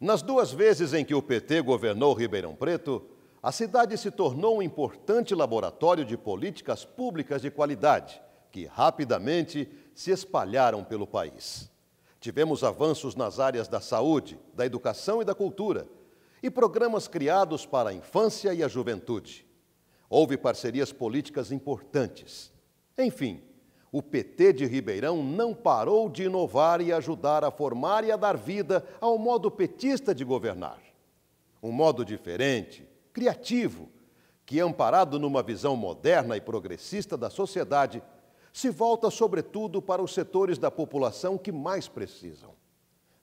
Nas duas vezes em que o PT governou Ribeirão Preto, a cidade se tornou um importante laboratório de políticas públicas de qualidade, que rapidamente se espalharam pelo país. Tivemos avanços nas áreas da saúde, da educação e da cultura, e programas criados para a infância e a juventude. Houve parcerias políticas importantes. Enfim, o PT de Ribeirão não parou de inovar e ajudar a formar e a dar vida ao modo petista de governar. Um modo diferente, criativo, que, amparado numa visão moderna e progressista da sociedade, se volta sobretudo para os setores da população que mais precisam.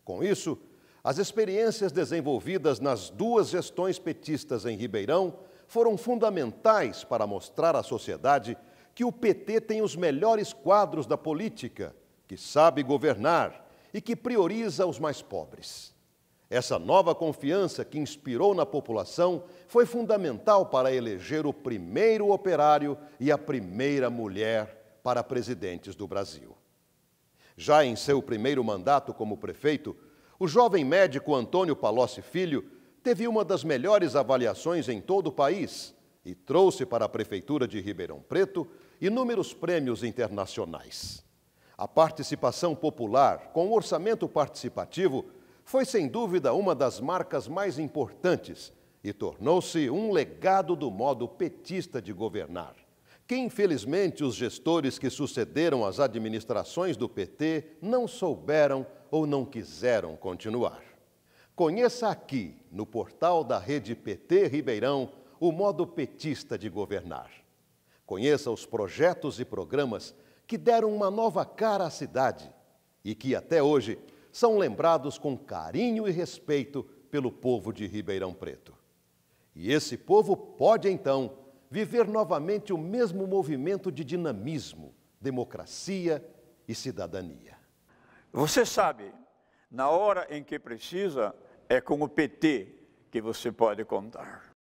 Com isso, as experiências desenvolvidas nas duas gestões petistas em Ribeirão foram fundamentais para mostrar à sociedade que o PT tem os melhores quadros da política, que sabe governar e que prioriza os mais pobres. Essa nova confiança que inspirou na população foi fundamental para eleger o primeiro operário e a primeira mulher para presidentes do Brasil. Já em seu primeiro mandato como prefeito, o jovem médico Antônio Palocci Filho teve uma das melhores avaliações em todo o país e trouxe para a Prefeitura de Ribeirão Preto inúmeros prêmios internacionais. A participação popular, com o orçamento participativo, foi sem dúvida uma das marcas mais importantes e tornou-se um legado do modo petista de governar, que infelizmente os gestores que sucederam as administrações do PT não souberam ou não quiseram continuar. Conheça aqui, no portal da Rede PT Ribeirão, o modo petista de governar. Conheça os projetos e programas que deram uma nova cara à cidade e que até hoje são lembrados com carinho e respeito pelo povo de Ribeirão Preto. E esse povo pode então viver novamente o mesmo movimento de dinamismo, democracia e cidadania. Você sabe, na hora em que precisa, é com o PT que você pode contar.